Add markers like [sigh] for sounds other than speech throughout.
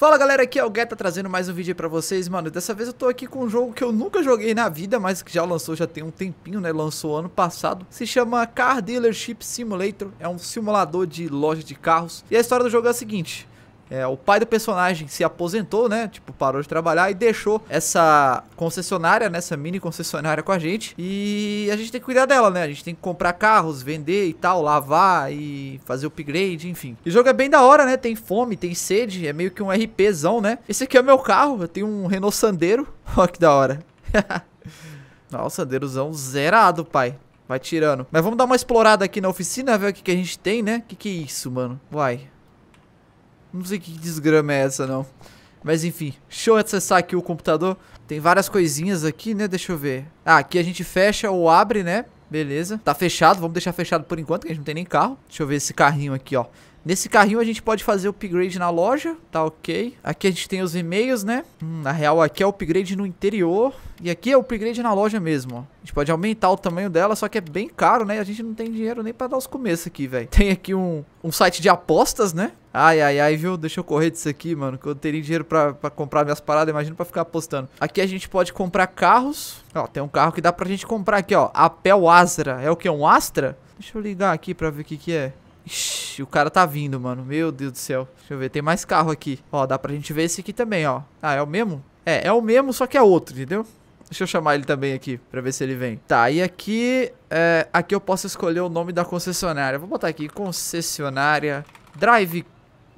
Fala galera, aqui é o Guetta tá trazendo mais um vídeo aí pra vocês, mano, dessa vez eu tô aqui com um jogo que eu nunca joguei na vida, mas que já lançou já tem um tempinho, né, lançou ano passado, se chama Car Dealership Simulator, é um simulador de loja de carros, e a história do jogo é a seguinte, é, o pai do personagem se aposentou, né? Tipo, parou de trabalhar e deixou essa concessionária, nessa né? mini concessionária com a gente. E a gente tem que cuidar dela, né? A gente tem que comprar carros, vender e tal, lavar e fazer upgrade, enfim. E o jogo é bem da hora, né? Tem fome, tem sede, é meio que um RPzão, né? Esse aqui é o meu carro, eu tenho um Renault Sandeiro. [laughs] Ó que da hora. [laughs] Nossa, Sandeirozão zerado, pai. Vai tirando. Mas vamos dar uma explorada aqui na oficina, ver o que, que a gente tem, né? Que que é isso, mano? Vai. Não sei que desgrama é essa, não. Mas enfim, deixa eu é acessar aqui o computador. Tem várias coisinhas aqui, né? Deixa eu ver. Ah, aqui a gente fecha ou abre, né? Beleza. Tá fechado, vamos deixar fechado por enquanto, que a gente não tem nem carro. Deixa eu ver esse carrinho aqui, ó. Nesse carrinho a gente pode fazer o upgrade na loja, tá ok. Aqui a gente tem os e-mails, né? Hum, na real, aqui é o upgrade no interior. E aqui é o upgrade na loja mesmo, ó. A gente pode aumentar o tamanho dela, só que é bem caro, né? A gente não tem dinheiro nem pra dar os começos aqui, velho. [laughs] Tem aqui um, um site de apostas, né? Ai, ai, ai, viu? Deixa eu correr disso aqui, mano. Que eu teria dinheiro pra, pra comprar minhas paradas, imagina pra ficar apostando. Aqui a gente pode comprar carros. Ó, tem um carro que dá pra gente comprar aqui, ó. Apel Astra. É o que? Um Astra? Deixa eu ligar aqui pra ver o que que é. Ixi, o cara tá vindo, mano. Meu Deus do céu. Deixa eu ver, tem mais carro aqui. Ó, dá pra gente ver esse aqui também, ó. Ah, é o mesmo? É, é o mesmo, só que é outro, entendeu? Deixa eu chamar ele também aqui, pra ver se ele vem. Tá, e aqui... É, aqui eu posso escolher o nome da concessionária. Vou botar aqui, concessionária Drive...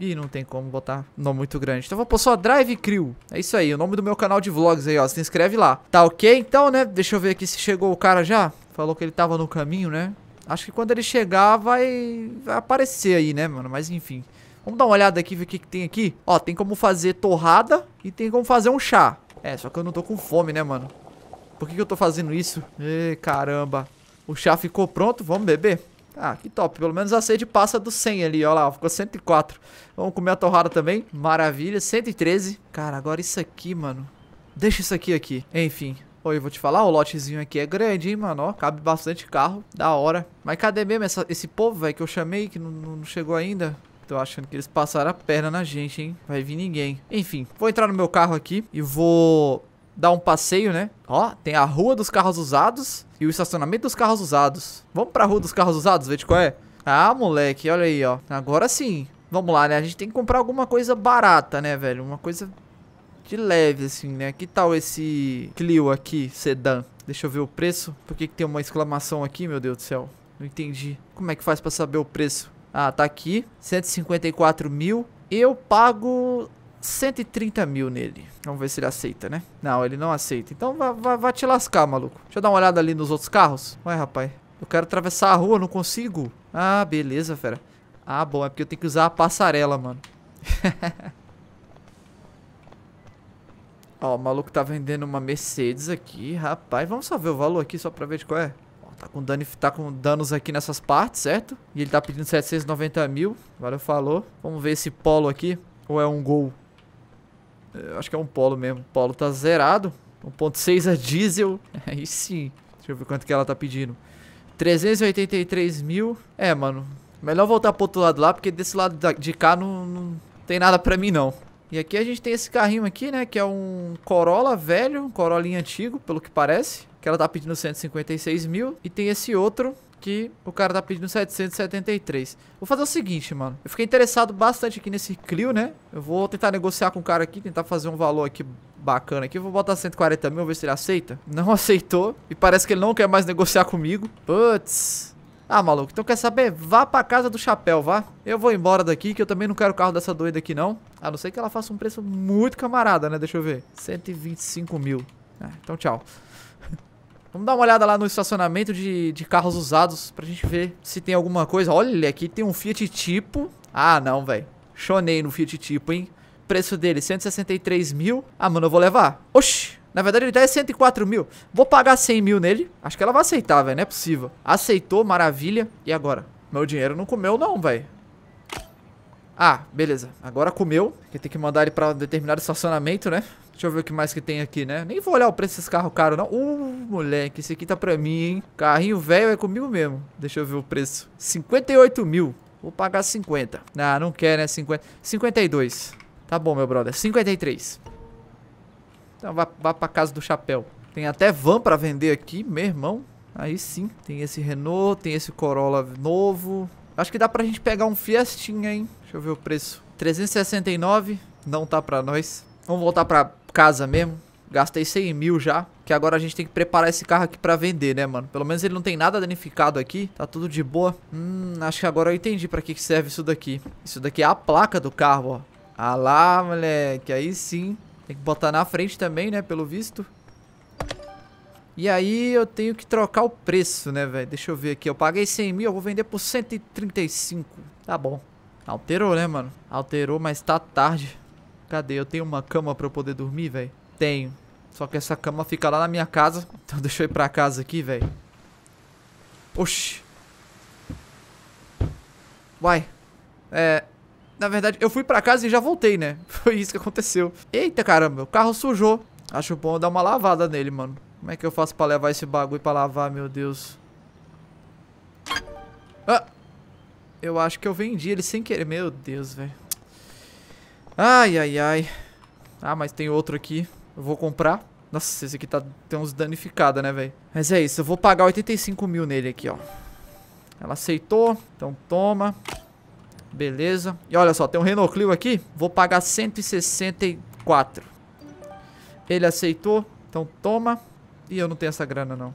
Ih, não tem como botar nome muito grande. Então vou pôr só Drive Crew. É isso aí, o nome do meu canal de vlogs aí, ó. Se inscreve lá. Tá ok? Então, né, deixa eu ver aqui se chegou o cara já. Falou que ele tava no caminho, né? Acho que quando ele chegar vai, vai aparecer aí, né, mano? Mas enfim... Vamos dar uma olhada aqui, ver o que, que tem aqui. Ó, tem como fazer torrada e tem como fazer um chá. É, só que eu não tô com fome, né, mano? Por que, que eu tô fazendo isso? Ê, caramba. O chá ficou pronto, vamos beber? Ah, que top. Pelo menos a sede passa do 100 ali, ó lá. Ficou 104. Vamos comer a torrada também. Maravilha, 113. Cara, agora isso aqui, mano. Deixa isso aqui aqui. Enfim. Oi, vou te falar, o lotezinho aqui é grande, hein, mano. Ó, cabe bastante carro, da hora. Mas cadê mesmo essa, esse povo, velho, que eu chamei, que não, não chegou ainda? Tô achando que eles passaram a perna na gente, hein? Vai vir ninguém. Enfim, vou entrar no meu carro aqui e vou dar um passeio, né? Ó, tem a rua dos carros usados e o estacionamento dos carros usados. Vamos pra rua dos carros usados, ver de qual é? Ah, moleque, olha aí, ó. Agora sim. Vamos lá, né? A gente tem que comprar alguma coisa barata, né, velho? Uma coisa de leve, assim, né? Que tal esse Clio aqui, sedã? Deixa eu ver o preço. Por que, que tem uma exclamação aqui, meu Deus do céu? Não entendi. Como é que faz pra saber o preço? Ah, tá aqui. 154 mil. Eu pago 130 mil nele. Vamos ver se ele aceita, né? Não, ele não aceita. Então vai, te lascar, maluco. Deixa eu dar uma olhada ali nos outros carros. Vai, rapaz. Eu quero atravessar a rua, não consigo. Ah, beleza, fera. Ah, bom, é porque eu tenho que usar a passarela, mano. [laughs] Ó, o maluco tá vendendo uma Mercedes aqui, rapaz. Vamos só ver o valor aqui, só pra ver de qual é. tá, com dano, tá com danos aqui nessas partes, certo? E ele tá pedindo 790 mil. Valeu, falou. Vamos ver esse polo aqui. Ou é um gol? Eu acho que é um Polo mesmo. O Polo tá zerado. 1.6 a diesel. [laughs] Aí sim. Deixa eu ver quanto que ela tá pedindo. 383 mil. É, mano. Melhor voltar pro outro lado lá, porque desse lado de cá não, não tem nada pra mim, não. E aqui a gente tem esse carrinho aqui, né? Que é um Corolla velho, um Corolinha antigo, pelo que parece. Que ela tá pedindo 156 mil. E tem esse outro, que o cara tá pedindo 773. Vou fazer o seguinte, mano. Eu fiquei interessado bastante aqui nesse Clio, né? Eu vou tentar negociar com o cara aqui, tentar fazer um valor aqui bacana aqui. vou botar 140 mil, ver se ele aceita. [laughs] Não aceitou. E parece que ele não quer mais negociar comigo. Putz. Ah, maluco, então quer saber? Vá pra casa do chapéu, vá. Eu vou embora daqui, que eu também não quero o carro dessa doida aqui, não. A não ser que ela faça um preço muito camarada, né? Deixa eu ver. 125 mil. Ah, então, tchau. [laughs] Vamos dar uma olhada lá no estacionamento de, de carros usados pra gente ver se tem alguma coisa. Olha, aqui tem um Fiat Tipo. Ah, não, velho. Chonei no Fiat Tipo, hein? Preço dele, 163 mil. Ah, mano, eu vou levar. Oxi! Na verdade, ele tá 104 é mil. Vou pagar 100 mil nele. Acho que ela vai aceitar, velho. Não é possível. Aceitou, maravilha. E agora? Meu dinheiro não comeu não, velho. Ah, beleza. Agora comeu. Que tem que mandar ele pra determinado estacionamento, né? Deixa eu ver o que mais que tem aqui, né? Nem vou olhar o preço desses carros caros, não. Uh, moleque, esse aqui tá pra mim, hein? Carrinho velho é comigo mesmo. Deixa eu ver o preço. 58 mil. Vou pagar 50. Ah, não quer, né? 50. 52. Tá bom, meu brother. 53. Então vá, vá pra casa do chapéu. Tem até van pra vender aqui, meu irmão. Aí sim. Tem esse Renault, tem esse Corolla novo. Acho que dá pra gente pegar um Fiestinha, hein? Deixa eu ver o preço. 369, não tá pra nós. Vamos voltar pra casa mesmo. Gastei 100 mil já, que agora a gente tem que preparar esse carro aqui pra vender, né, mano? Pelo menos ele não tem nada danificado aqui, tá tudo de boa. Hum, acho que agora eu entendi pra que, que serve isso daqui. Isso daqui é a placa do carro, ó. Ah lá, moleque, aí sim. Tem que botar na frente também, né, pelo visto. E aí eu tenho que trocar o preço, né, velho? Deixa eu ver aqui. Eu paguei 100 mil, eu vou vender por 135. Tá bom. Alterou, né, mano? Alterou, mas tá tarde. Cadê? Eu tenho uma cama pra eu poder dormir, velho? Tenho. Só que essa cama fica lá na minha casa. Então [laughs] deixa eu ir pra casa aqui, velho. Oxi. Uai. É... Na verdade, eu fui pra casa e já voltei, né? [laughs] Foi isso que aconteceu. Eita, caramba. O carro sujou. Acho bom dar uma lavada nele, mano. Como é que eu faço pra levar esse bagulho pra lavar, meu Deus? Eu acho que eu vendi ele sem querer. Meu Deus, velho. Ai, ai, ai. Ah, mas tem outro aqui. Eu vou comprar. Nossa, esse aqui tá, tem uns danificada, né, velho? Mas é isso, eu vou pagar 85 mil nele aqui, ó. Ela aceitou, então toma. Beleza. E olha só, tem um Renault Clio aqui. Vou pagar 164. Ele aceitou, então toma. E eu não tenho essa grana, não.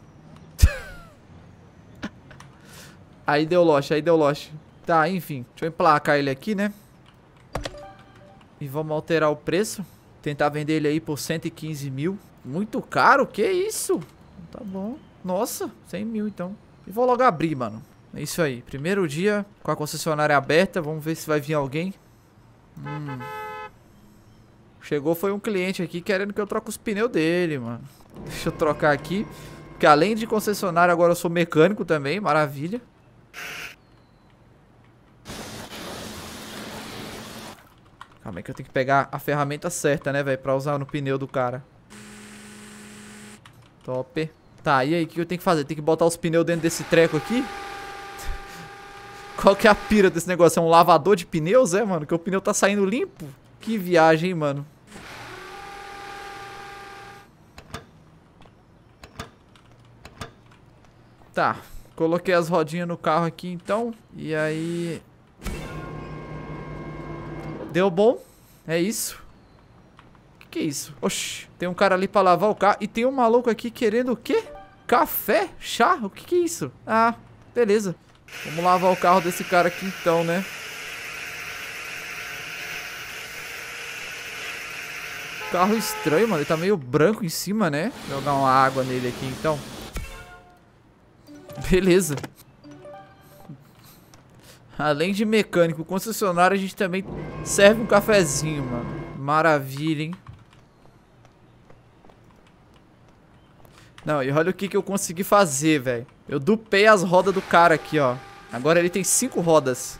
[laughs] aí deu loche, aí deu loche. Tá, enfim. Deixa eu emplacar ele aqui, né? E vamos alterar o preço. Tentar vender ele aí por 115 mil. Muito caro? Que isso? Tá bom. Nossa, 100 mil então. E vou logo abrir, mano. É isso aí. Primeiro dia com a concessionária aberta. Vamos ver se vai vir alguém. Hum. Chegou foi um cliente aqui querendo que eu troque os pneus dele, mano. [laughs] Deixa eu trocar aqui. Porque além de concessionário, agora eu sou mecânico também. Maravilha. Calma aí que eu tenho que pegar a ferramenta certa, né, velho? Pra usar no pneu do cara. Top. Tá, e aí, o que eu tenho que fazer? Tem que botar os pneus dentro desse treco aqui? Qual que é a pira desse negócio? É um lavador de pneus, é, mano? Que o pneu tá saindo limpo? Que viagem, hein, mano? Tá, coloquei as rodinhas no carro aqui então E aí Deu bom. É isso. O que, que é isso? Oxi, tem um cara ali pra lavar o carro. E tem um maluco aqui querendo o quê? Café? Chá? O que, que é isso? Ah, beleza. Vamos lavar o carro desse cara aqui então, né? Carro estranho, mano. Ele tá meio branco em cima, né? Vou jogar uma água nele aqui, então. Beleza. Além de mecânico, concessionário, a gente também serve um cafezinho, mano. Maravilha, hein? Não, e olha o que, que eu consegui fazer, velho. Eu dupei as rodas do cara aqui, ó. Agora ele tem cinco rodas.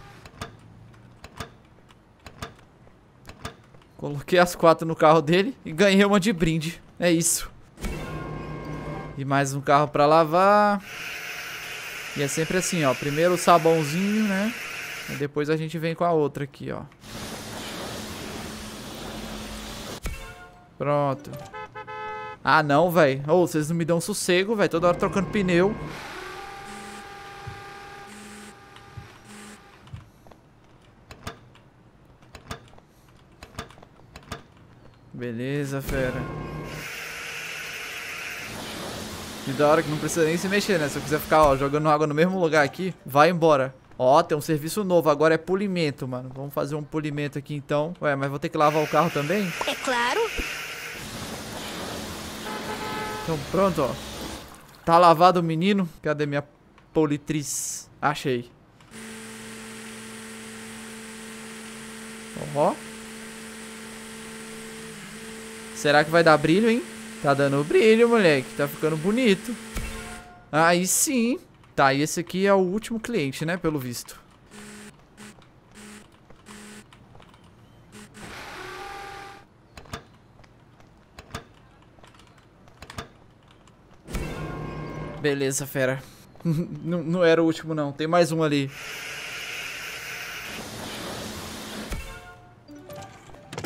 Coloquei as quatro no carro dele e ganhei uma de brinde. É isso. E mais um carro pra lavar. E é sempre assim, ó. Primeiro o sabãozinho, né? E depois a gente vem com a outra aqui, ó. Pronto. Ah, não, velho. Ô, oh, vocês não me dão sossego, velho. Toda hora trocando pneu. Beleza, fera. E da hora que não precisa nem se mexer, né? Se eu quiser ficar, ó, jogando água no mesmo lugar aqui, vai embora. Ó, tem um serviço novo, agora é polimento, mano. Vamos fazer um polimento aqui então. Ué, mas vou ter que lavar o carro também? É claro. Então pronto, ó. Tá lavado o menino. Cadê minha politriz? Achei. Ó. Será que vai dar brilho, hein? Tá dando brilho, moleque. Tá ficando bonito. Aí sim. Tá, e esse aqui é o último cliente, né? Pelo visto. Beleza, fera. [laughs] não, era o último, não. Tem mais um ali.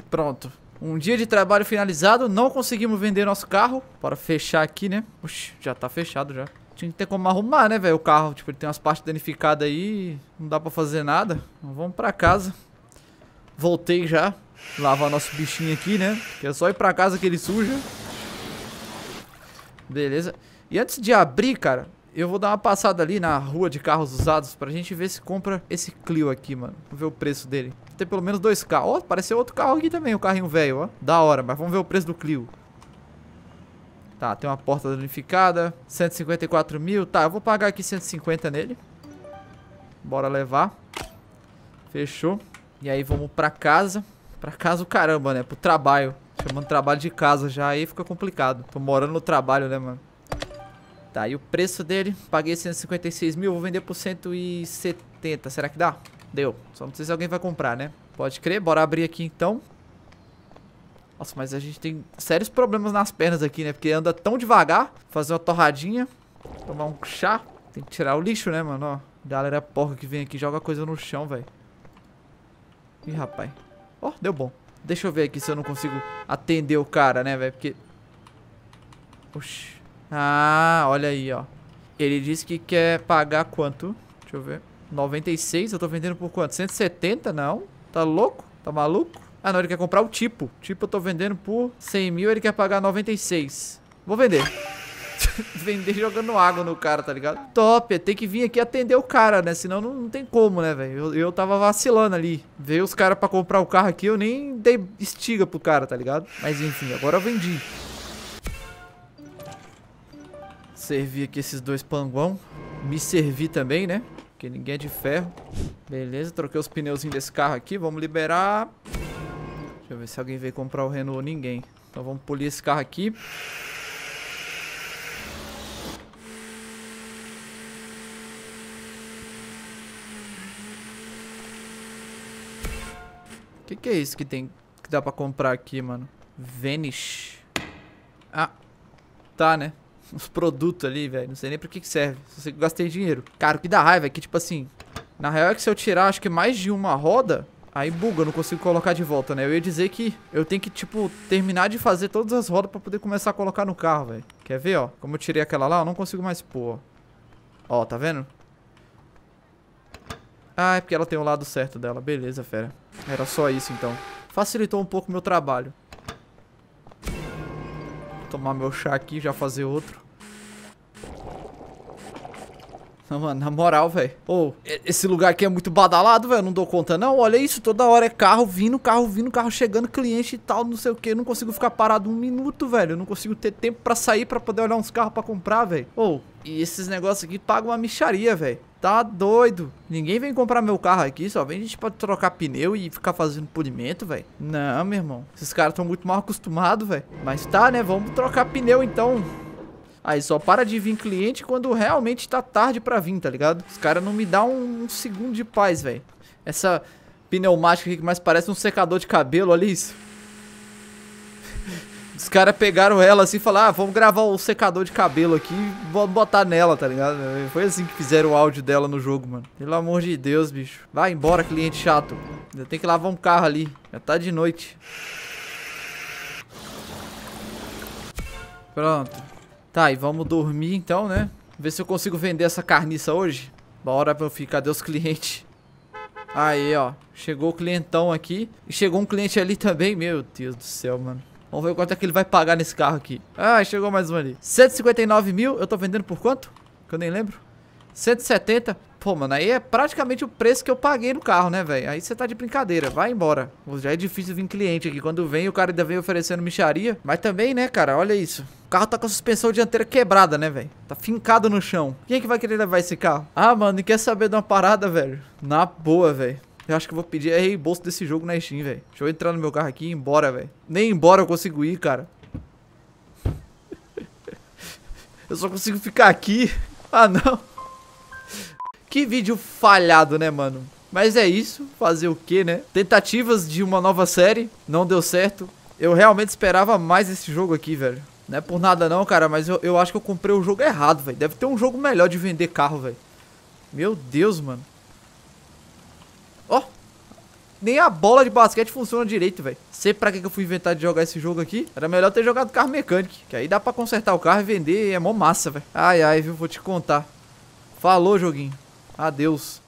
Pronto. Um dia de trabalho finalizado. Não conseguimos vender nosso carro. Para fechar aqui, né? Oxi, já tá fechado já. Tinha que ter como arrumar, né, velho, o carro. Tipo, ele tem umas partes danificadas aí, não dá pra fazer nada. Então, vamos pra casa. Voltei já. Lavar nosso bichinho aqui, né? Que é só ir pra casa que ele suja. Beleza. E antes de abrir, cara, eu vou dar uma passada ali na rua de carros usados pra gente ver se compra esse Clio aqui, mano. Vamos ver o preço dele. Tem pelo menos dois carros. Ó, oh, apareceu outro carro aqui também, o um carrinho velho, ó. Da hora, mas vamos ver o preço do Clio. Tá, tem uma porta danificada. 154 mil. Tá, eu vou pagar aqui 150 nele. Bora levar. Fechou. E aí vamos pra casa. Pra casa o caramba, né? Pro trabalho. Chamando trabalho de casa já, aí fica complicado. Tô morando no trabalho, né, mano? Tá, e o preço dele? Paguei 156 mil, vou vender por 170. Será que dá? Deu. Só não sei se alguém vai comprar, né? Pode crer, bora abrir aqui então. Nossa, mas a gente tem sérios problemas nas pernas aqui, né? Porque anda tão devagar. Fazer uma torradinha. Tomar um chá. Tem que tirar o lixo, né, mano? Ó, galera porca que vem aqui, joga coisa no chão, velho. Ih, rapaz. Ó, oh, deu bom. Deixa eu ver aqui se eu não consigo atender o cara, né, velho? Porque... Oxi. Ah, olha aí, ó. Ele disse que quer pagar quanto? Deixa eu ver. 96, eu tô vendendo por quanto? 170? Não. Tá louco? Tá maluco? Ah, não, ele quer comprar o tipo. Tipo eu tô vendendo por 100 mil, ele quer pagar 96. Vou vender. [laughs] vender jogando água no cara, tá ligado? Top, é, tem que vir aqui atender o cara, né? Senão não, não tem como, né, velho? Eu, eu tava vacilando ali. Veio os caras pra comprar o carro aqui, eu nem dei estiga pro cara, tá ligado? Mas enfim, agora eu vendi. Servi aqui esses dois panguão. Me servi também, né? Porque ninguém é de ferro. Beleza, troquei os pneuzinhos desse carro aqui. Vamos liberar. Deixa eu ver se alguém veio comprar o Renault. Ninguém. Então vamos polir esse carro aqui. O que, que é isso que tem que dá pra comprar aqui, mano? Venice. Ah, tá, né? Uns [laughs] produtos ali, velho. Não sei nem pra que, que serve. Só sei que gastei dinheiro. Cara, o que dá raiva é que, tipo assim... Na real é que se eu tirar, acho que mais de uma roda... Aí buga, eu não consigo colocar de volta, né? Eu ia dizer que eu tenho que, tipo, terminar de fazer todas as rodas pra poder começar a colocar no carro, velho. Quer ver, ó? Como eu tirei aquela lá, eu não consigo mais pôr, ó. Ó, tá vendo? Ah, é porque ela tem o lado certo dela. Beleza, fera. Era só isso, então. Facilitou um pouco o meu trabalho. Vou tomar meu chá aqui e já fazer outro mano, na moral, velho. Ô, oh, esse lugar aqui é muito badalado, velho. Não dou conta, não. Olha isso, toda hora é carro vindo, carro vindo, carro chegando, cliente e tal, não sei o que. Não consigo ficar parado um minuto, velho. Eu não consigo ter tempo pra sair pra poder olhar uns carros pra comprar, velho. Ô, oh, e esses negócios aqui pagam uma micharia, velho. Tá doido. Ninguém vem comprar meu carro aqui, só vem gente pra trocar pneu e ficar fazendo polimento, velho. Não, meu irmão. Esses caras estão muito mal acostumados, velho. Mas tá, né? Vamos trocar pneu então. Aí só para de vir cliente quando realmente tá tarde pra vir, tá ligado? Os caras não me dão um, um segundo de paz, velho. Essa pneumática aqui que mais parece um secador de cabelo, olha isso. [laughs] Os caras pegaram ela assim e falaram, ah, vamos gravar o secador de cabelo aqui e botar nela, tá ligado? Foi assim que fizeram o áudio dela no jogo, mano. Pelo amor de Deus, bicho. Vai embora, cliente chato. Ainda tem que lavar um carro ali. Já tá de noite. Pronto. Tá, e vamos dormir então, né? Ver se eu consigo vender essa carniça hoje. Bora pra eu ficar. Cadê os clientes? Aí, ó. Chegou o clientão aqui. E chegou um cliente ali também. Meu Deus do céu, mano. Vamos ver quanto é que ele vai pagar nesse carro aqui. Ah, chegou mais um ali. 159 mil. Eu tô vendendo por quanto? Que eu nem lembro. 170. Pô, mano, aí é praticamente o preço que eu paguei no carro, né, velho? Aí você tá de brincadeira, vai embora. Já é difícil vir cliente aqui. Quando vem, o cara ainda vem oferecendo micharia. Mas também, né, cara, olha isso. O carro tá com a suspensão dianteira quebrada, né, velho? Tá fincado no chão. Quem é que vai querer levar esse carro? Ah, mano, e quer saber de uma parada, velho? Na boa, velho. Eu acho que vou pedir reembolso desse jogo na Steam, velho. Deixa eu entrar no meu carro aqui e ir embora, velho. Nem embora eu consigo ir, cara. [laughs] eu só consigo ficar aqui. Ah, não. Que vídeo falhado, né, mano? Mas é isso, fazer o que, né? Tentativas de uma nova série, não deu certo. Eu realmente esperava mais esse jogo aqui, velho. Não é por nada não, cara, mas eu, eu acho que eu comprei o jogo errado, velho. Deve ter um jogo melhor de vender carro, velho. Meu Deus, mano. Ó, oh, nem a bola de basquete funciona direito, velho. Sei pra que, que eu fui inventar de jogar esse jogo aqui. Era melhor ter jogado carro mecânico, que aí dá pra consertar o carro e vender, é mó massa, velho. Ai, ai, viu, vou te contar. Falou, joguinho a Deus.